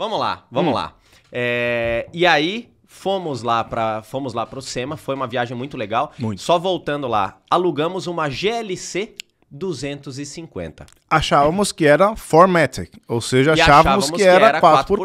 Vamos lá, vamos hum. lá. É, e aí, fomos lá para fomos lá pro SEMA, foi uma viagem muito legal. Muito. Só voltando lá, alugamos uma GLC 250. Achávamos que era formatic, ou seja, achávamos, achávamos, que, era 4x4.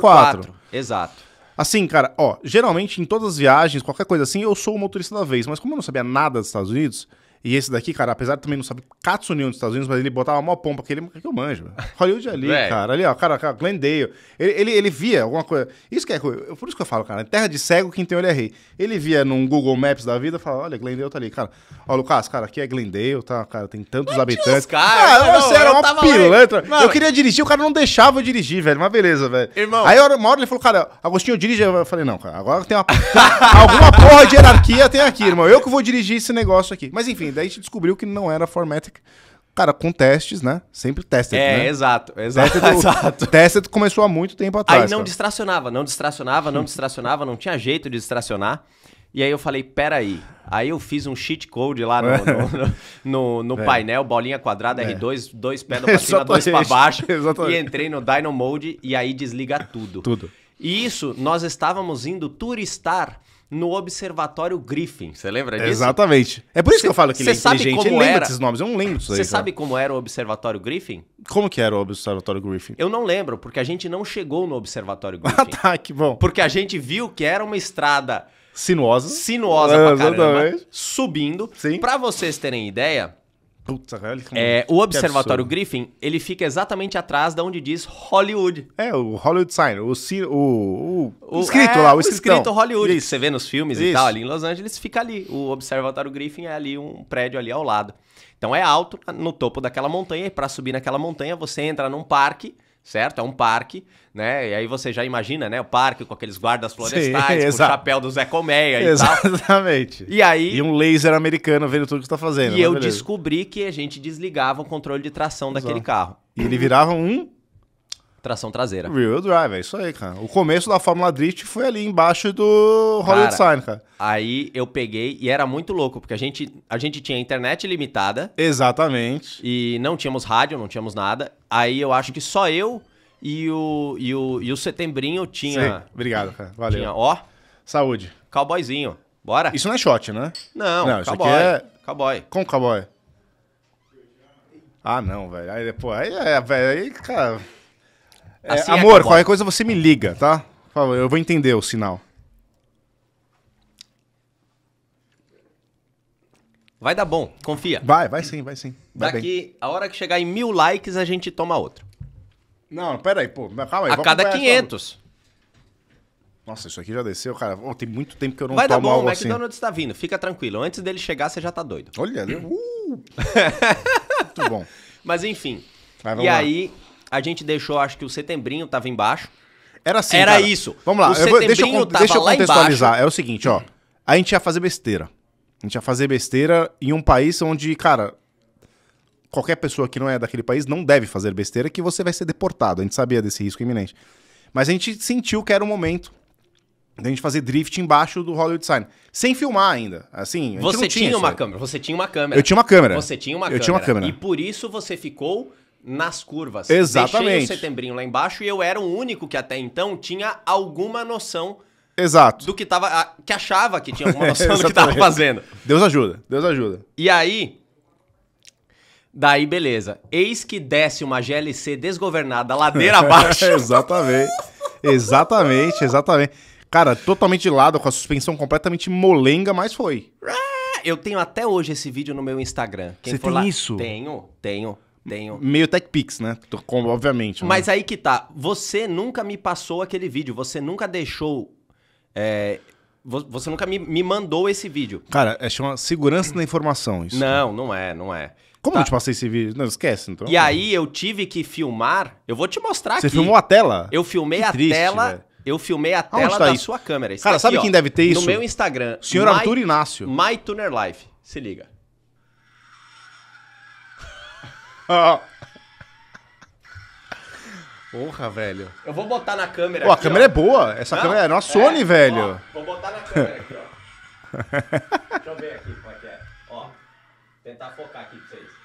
4x4. Exato. Assim, cara, ó, geralmente em todas as viagens, qualquer coisa assim, eu sou o motorista da vez, mas como eu não sabia nada dos Estados Unidos, e esse daqui, cara, apesar de também não saber katsu nenhum dos Estados Unidos, mas ele botava uma pompa, que ele que eu manjo. Hollywood ali, é. cara. Ali, ó, cara, cara Glendale. Ele, ele, ele, via alguma coisa. Isso que é Por isso que eu falo, cara, terra de cego, quem tem olho é rei. Ele via num Google Maps da vida e falava, olha, Glendale tá ali, cara. Ó, Lucas, cara, aqui é Glendale, tá, cara, tem tantos não habitantes. Cara, ah, cara, você era uma pilantra. eu queria dirigir, o cara não deixava eu dirigir, velho. Mas beleza, velho. Irmão. Aí uma hora ele falou, cara, Agostinho, dirige. Eu falei, não, cara, agora tem uma. alguma porra de hierarquia tem aqui, irmão. Eu que vou dirigir esse negócio aqui. Mas enfim, daí a gente descobriu que não era Formatic. Cara, com testes, né? Sempre testes é, né? exato, exato. Tested, exato. tested começou há muito tempo atrás. Aí não cara. distracionava, não distracionava, não distracionava, não tinha jeito de distracionar. E aí eu falei, peraí. Aí eu fiz um cheat code lá no, no, no, no é. painel, bolinha quadrada, é. R2, dois pedaços pra cima, dois pra baixo. Exatamente. E entrei no Dino Mode e aí desliga tudo. Tudo. E isso, nós estávamos indo turistar no Observatório Griffin. Você lembra disso? Exatamente. É por isso cê, que eu falo que ele é inteligente. Como ele era... lembra desses nomes, eu não lembro disso Você sabe como era o Observatório Griffin? Como que era o Observatório Griffin? Eu não lembro, porque a gente não chegou no Observatório ah, Griffin. ah, tá, que bom. Porque a gente viu que era uma estrada... Sinuosa. Sinuosa é, pra caramba. Exatamente. Subindo. Sim. Pra vocês terem ideia... Puta, é, o Observatório Griffin, ele fica exatamente atrás da onde diz Hollywood. É, o Hollywood Sign, o, o, o, o escrito é, lá, o, o escrito Hollywood, Isso. que você vê nos filmes Isso. e tal, ali em Los Angeles, fica ali. O Observatório Griffin é ali um prédio ali ao lado. Então é alto, no topo daquela montanha, e para subir naquela montanha você entra num parque certo? É um parque, né? E aí você já imagina, né? O parque com aqueles guardas florestais, Sim, com o chapéu do Zé Colmeia e Exatamente. E aí... E um laser americano vendo tudo que você tá fazendo. E né, eu beleza. descobri que a gente desligava o controle de tração Exato. daquele carro. E ele virava um... Tração traseira. Real drive, é isso aí, cara. O começo da Fórmula Drift foi ali embaixo do Hollywood cara, Sign, cara. Aí eu peguei e era muito louco, porque a gente, a gente tinha internet limitada. Exatamente. E não tínhamos rádio, não tínhamos nada. Aí eu acho que só eu e o, e o, e o Setembrinho tinha. Sim, obrigado, cara. Valeu. Tinha, ó. Saúde. Cowboyzinho. Bora? Isso não é shot, né? Não, não cowboy. Isso aqui é... Cowboy. Como cowboy? Ah, não, velho. Aí, pô, aí, é, velho, aí, cara. É, assim é amor, é qualquer coisa você me liga, tá? eu vou entender o sinal. Vai dar bom, confia. Vai, vai sim, vai sim. Vai Daqui, bem. a hora que chegar em mil likes, a gente toma outro. Não, pera aí, pô. Calma aí. A cada 500. Nossa, isso aqui já desceu, cara. Oh, tem muito tempo que eu não Vai tomo algo assim. Vai dar bom, o McDonald's tá vindo. Fica tranquilo. Antes dele chegar, você já tá doido. Olha, né? ali. Uh! muito bom. Mas enfim. e lá. aí, a gente deixou, acho que o setembrinho tava embaixo. Era assim, Era cara. isso. Vamos lá. Eu vou, deixa eu, deixa eu contextualizar. É o seguinte, ó. A gente ia fazer besteira. A gente ia fazer besteira em um país onde, cara, qualquer pessoa que não é daquele país não deve fazer besteira, que você vai ser deportado. A gente sabia desse risco iminente. Mas a gente sentiu que era o momento da gente fazer drift embaixo do Hollywood Sign. Sem filmar ainda. Assim, você tinha, tinha uma câmera, você tinha uma câmera. Eu tinha uma câmera. Você tinha uma eu câmera. Tinha uma câmera. E por isso você ficou nas curvas. Exatamente. Deixei o setembrinho lá embaixo e eu era o único que até então tinha alguma noção Exato. Do que tava. que achava que tinha alguma noção do que tava fazendo. Deus ajuda, Deus ajuda. E aí. Daí, beleza. Eis que desce uma GLC desgovernada, ladeira abaixo. exatamente. Exatamente, exatamente. Cara, totalmente de lado, com a suspensão completamente molenga, mas foi. Eu tenho até hoje esse vídeo no meu Instagram. Quem Você tem lá, isso? Tenho, tenho. Tenho. Meio Tech Pix, né? Obviamente. Né? Mas né? aí que tá. Você nunca me passou aquele vídeo. Você nunca deixou é, você nunca me, me, mandou esse vídeo. Cara, é chama segurança da informação isso. Não, não é, não é. Como tá. eu te passei esse vídeo? Não, esquece. Então. E aí eu tive que filmar. Eu vou te mostrar Você aqui. Você filmou a tela? Eu filmei que a triste, tela. Véio. Eu filmei a tela tá da isso? sua câmera. Cara, aqui, sabe ó, quem deve ter isso? No meu Instagram. Senhor Arthur Inácio. My Tuner Life. Se liga. Porra, velho. Eu vou botar na câmera. Pô, aqui, a câmera é ó. é boa. Essa Não? câmera é uma é. Sony, é. velho. Ó, vou botar na câmera aqui, ó. Deixa eu ver aqui como é que é. Ó, tentar focar aqui pra vocês.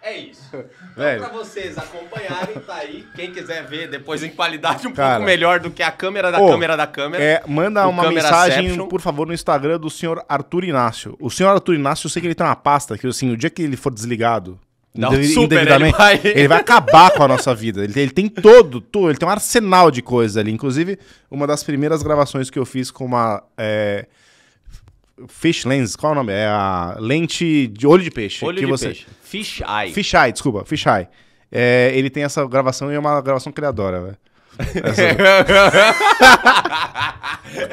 É isso. Então, velho. pra vocês acompanharem, tá aí. Quem quiser ver depois em qualidade um Cara. pouco melhor do que a câmera da câmera da câmera. É, manda uma mensagem, por favor, no Instagram do senhor Arthur Inácio. O senhor Arthur Inácio, eu sei que ele tem uma pasta que, assim, o dia que ele for desligado, não, super, ele vai... ele vai acabar com a nossa vida. Ele, ele tem todo, todo, ele tem um arsenal de coisas ali. Inclusive, uma das primeiras gravações que eu fiz com uma. É, fish lens, qual é o nome? É a lente de olho de peixe. Olho de você... peixe. Fish eye. Fish eye, desculpa, fish eye. É, ele tem essa gravação e é uma gravação criadora, velho. Essa...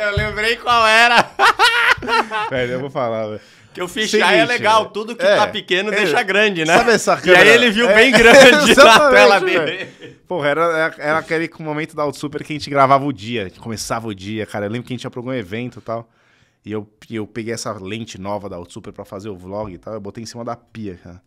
eu lembrei qual era. eu vou falar, velho. Que o fisheye é legal, tudo que tá é, tá pequeno é, deixa grande, né? Sabe essa câmera? E aí ele viu é, bem grande na tela dele. Véio. Porra, era, era aquele momento da Out Super que a gente gravava o dia, que começava o dia, cara. Eu lembro que a gente ia pra algum evento e tal. E eu, eu peguei essa lente nova da Out Super pra fazer o vlog e tal. Eu botei em cima da pia, cara.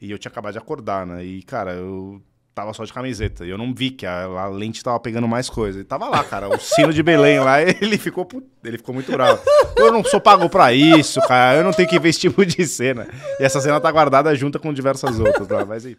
E eu tinha acabado de acordar, né? E, cara, eu tava só de camiseta. E eu não vi que a, a lente tava pegando mais coisa. E tava lá, cara, o sino de Belém lá, ele ficou, ele ficou muito bravo. Eu não sou pago pra isso, cara. Eu não tenho que ver esse tipo de cena. E essa cena tá guardada junto com diversas outras lá. Mas enfim.